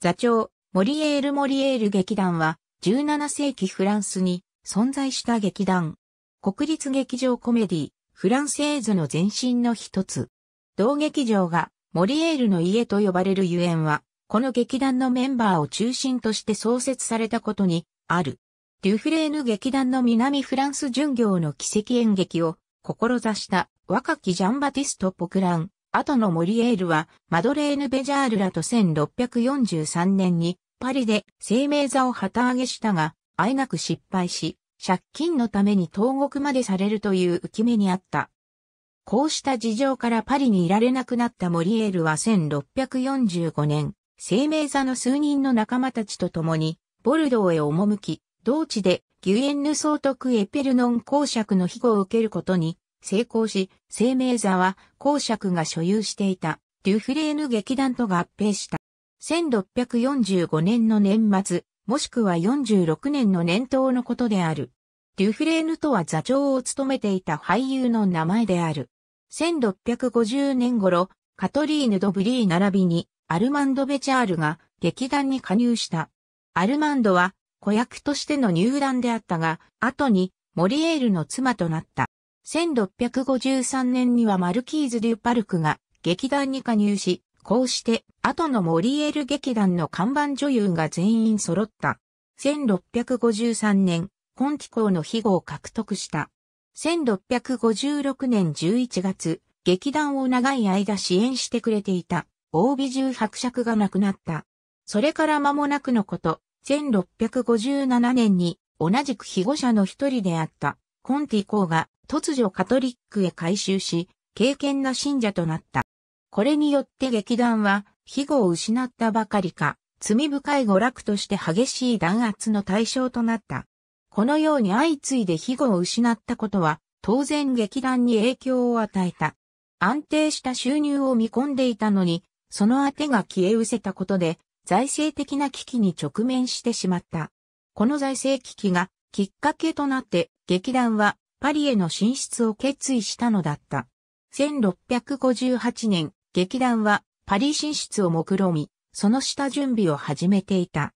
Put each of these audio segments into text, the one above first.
座長、モリエール・モリエール劇団は、17世紀フランスに存在した劇団。国立劇場コメディ、フランセーズの前身の一つ。同劇場が、モリエールの家と呼ばれるゆえんは、この劇団のメンバーを中心として創設されたことに、ある。デュフレーヌ劇団の南フランス巡業の奇跡演劇を、志した若きジャンバティスト・ポクラン、後のモリエールは、マドレーヌ・ベジャールらと1643年に、パリで生命座を旗揚げしたが、あえなく失敗し、借金のために投獄までされるという浮き目にあった。こうした事情からパリにいられなくなったモリエールは1645年、生命座の数人の仲間たちと共に、ボルドーへ赴き、同地でギュエンヌ総督エペルノン公爵の庇護を受けることに成功し、生命座は公爵が所有していたデュフレーヌ劇団と合併した。1645年の年末、もしくは46年の年頭のことである。デュフレーヌとは座長を務めていた俳優の名前である。1650年頃、カトリーヌ・ド・ブリー並びに、アルマンド・ベチャールが劇団に加入した。アルマンドは子役としての入団であったが、後にモリエールの妻となった。1653年にはマルキーズ・デュパルクが劇団に加入し、こうして後のモリエール劇団の看板女優が全員揃った。1653年、コンティコーの庇護を獲得した。1656年11月、劇団を長い間支援してくれていた、大美獣伯爵が亡くなった。それから間もなくのこと、1657年に同じく被護者の一人であった、コンティコーが突如カトリックへ改宗し、敬虔な信者となった。これによって劇団は、庇護を失ったばかりか、罪深い娯楽として激しい弾圧の対象となった。このように相次いで庇護を失ったことは、当然劇団に影響を与えた。安定した収入を見込んでいたのに、その当てが消え失せたことで、財政的な危機に直面してしまった。この財政危機がきっかけとなって劇団はパリへの進出を決意したのだった。1658年、劇団はパリ進出を目論み、その下準備を始めていた。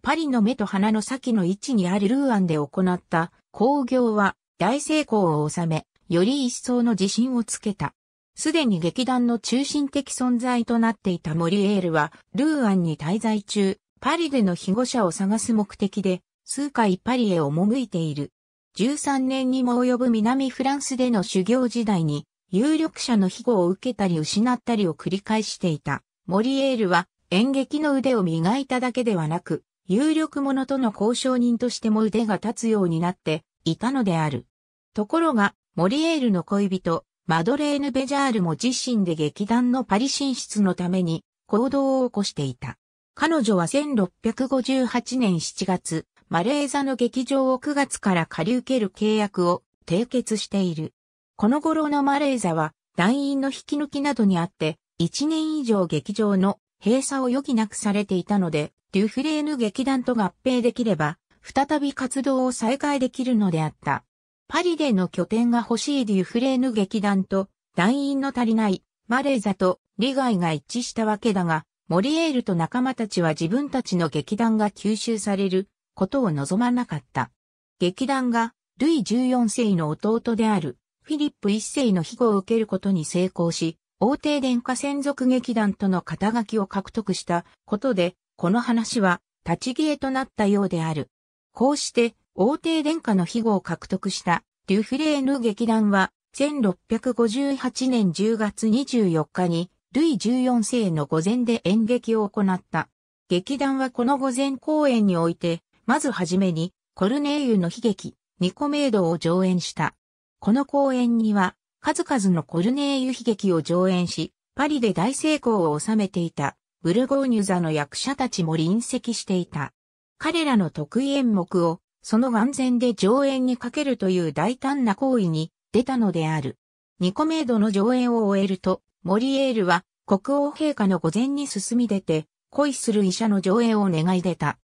パリの目と鼻の先の位置にあるルーアンで行った工業は大成功を収め、より一層の自信をつけた。すでに劇団の中心的存在となっていたモリエールは、ルーアンに滞在中、パリでの被護者を探す目的で、数回パリへ赴いている。13年にも及ぶ南フランスでの修行時代に、有力者の庇護を受けたり失ったりを繰り返していた。モリエールは演劇の腕を磨いただけではなく、有力者との交渉人としても腕が立つようになっていたのである。ところが、モリエールの恋人、マドレーヌ・ベジャールも自身で劇団のパリ進出のために行動を起こしていた。彼女は1658年7月、マレーザの劇場を9月から借り受ける契約を締結している。この頃のマレーザは、団員の引き抜きなどにあって、1年以上劇場の閉鎖を余儀なくされていたので、デュフレーヌ劇団と合併できれば、再び活動を再開できるのであった。パリでの拠点が欲しいデュフレーヌ劇団と、団員の足りないマレーザと利害が一致したわけだが、モリエールと仲間たちは自分たちの劇団が吸収されることを望まなかった。劇団が、ルイ14世の弟である、フィリップ1世の庇護を受けることに成功し、王帝殿下専属劇団との肩書きを獲得したことで、この話は立ち消えとなったようである。こうして、王帝殿下の庇護を獲得したデュフレーヌ劇団は、1658年10月24日に、ルイ14世の御前で演劇を行った。劇団はこの御前公演において、まずはじめに、コルネーユの悲劇、ニコメイドを上演した。この公演には、数々のコルネーユ悲劇を上演し、パリで大成功を収めていた、ブルゴーニュ座の役者たちも臨席していた。彼らの得意演目を、その眼前で上演にかけるという大胆な行為に出たのである。ニコメイドの上演を終えると、モリエールは国王陛下の御前に進み出て、恋する医者の上演を願い出た。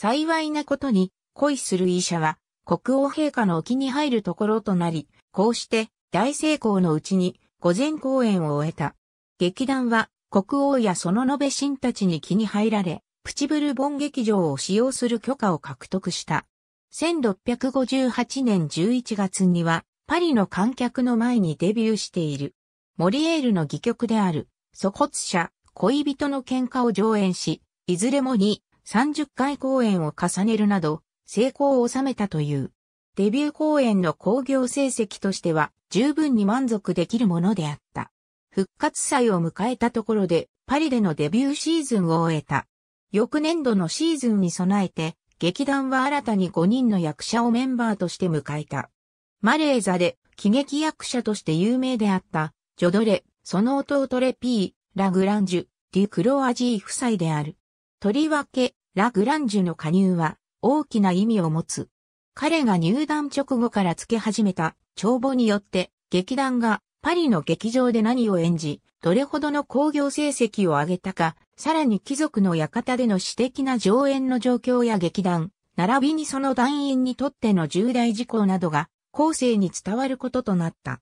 幸いなことに、恋する医者は、国王陛下のお気に入るところとなり、こうして大成功のうちに午前公演を終えた。劇団は国王やその延べ神たちに気に入られ、プチブルボン劇場を使用する許可を獲得した。1658年11月にはパリの観客の前にデビューしている。モリエールの戯曲である、祖骨者、恋人の喧嘩を上演し、いずれもに30回公演を重ねるなど、成功を収めたという。デビュー公演の興行成績としては十分に満足できるものであった。復活祭を迎えたところでパリでのデビューシーズンを終えた。翌年度のシーズンに備えて劇団は新たに5人の役者をメンバーとして迎えた。マレーザで喜劇役者として有名であったジョドレ、その弟レピー、ラグランジュ、デュ・クロアジー夫妻である。とりわけ、ラ・グランジュの加入は大きな意味を持つ。彼が入団直後から付け始めた帳簿によって劇団がパリの劇場で何を演じ、どれほどの興行成績を上げたか、さらに貴族の館での私的な上演の状況や劇団、並びにその団員にとっての重大事項などが後世に伝わることとなった。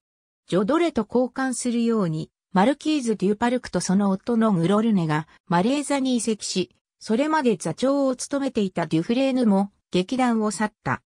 ジョドレと交換するように、マルキーズ・デュパルクとその夫のグロルネがマレーザに移籍し、それまで座長を務めていたデュフレーヌも劇団を去った。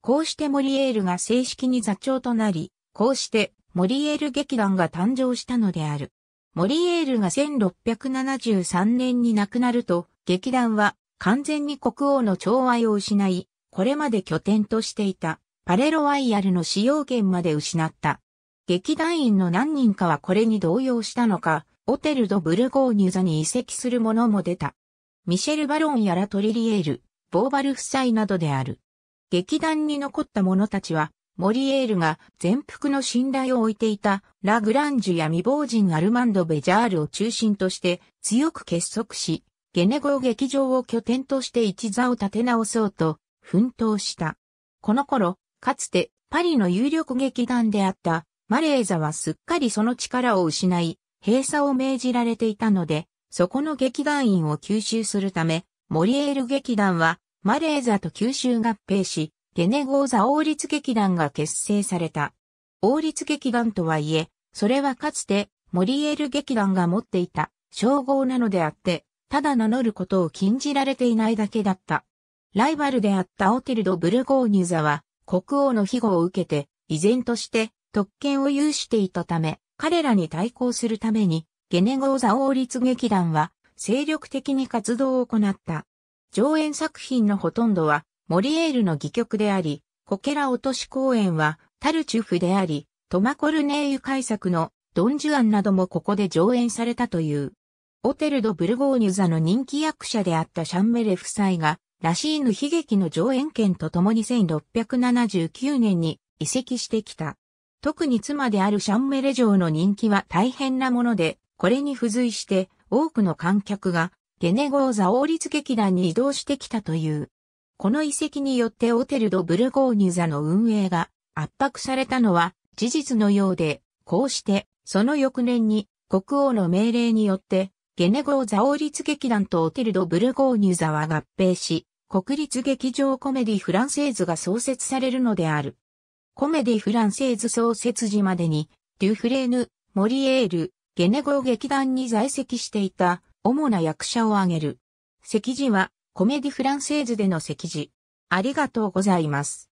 こうしてモリエールが正式に座長となり、こうしてモリエール劇団が誕生したのである。モリエールが1673年に亡くなると、劇団は完全に国王の寵愛を失い、これまで拠点としていたパレロワイヤルの使用権まで失った。劇団員の何人かはこれに動揺したのか、オテル・ド・ブルゴーニュ座に移籍する者も出た。ミシェル・バロンやラトリリエール、ボーバル夫妻などである。劇団に残った者たちは、モリエールが全幅の信頼を置いていたラ・グランジュや未亡人アルマンド・ベジャールを中心として強く結束し、ゲネゴー劇場を拠点として一座を立て直そうと奮闘した。この頃、かつてパリの有力劇団であったマレーザはすっかりその力を失い、閉鎖を命じられていたので、そこの劇団員を吸収するため、モリエール劇団は、マレーザと吸収合併し、ゲネゴーザ王立劇団が結成された。王立劇団とはいえ、それはかつて、モリエール劇団が持っていた称号なのであって、ただ名乗ることを禁じられていないだけだった。ライバルであったオテルド・ブルゴーニュザは、国王の庇護を受けて、依然として特権を有していたため、彼らに対抗するために、ゲネゴーザ王立劇団は精力的に活動を行った。上演作品のほとんどはモリエールの戯曲であり、コケラ落とし公演はタルチュフであり、トマコルネーユ改作のドンジュアンなどもここで上演されたという。オテルド・ブルゴーニュザの人気役者であったシャンメレ夫妻が、ラシーヌ悲劇の上演権とともに1679年に移籍してきた。特に妻であるシャンメレ城の人気は大変なもので、これに付随して多くの観客がゲネゴーザ王立劇団に移動してきたという。この遺跡によってオテル・ド・ブルゴーニュザの運営が圧迫されたのは事実のようで、こうしてその翌年に国王の命令によってゲネゴーザ王立劇団とオテル・ド・ブルゴーニュザは合併し、国立劇場コメディ・フランセーズが創設されるのである。コメディ・フランセーズ創設時までに、デュフレーヌ、モリエール、ゲネゴー劇団に在籍していた主な役者を挙げる。席次はコメディフランセーズでの席次。ありがとうございます。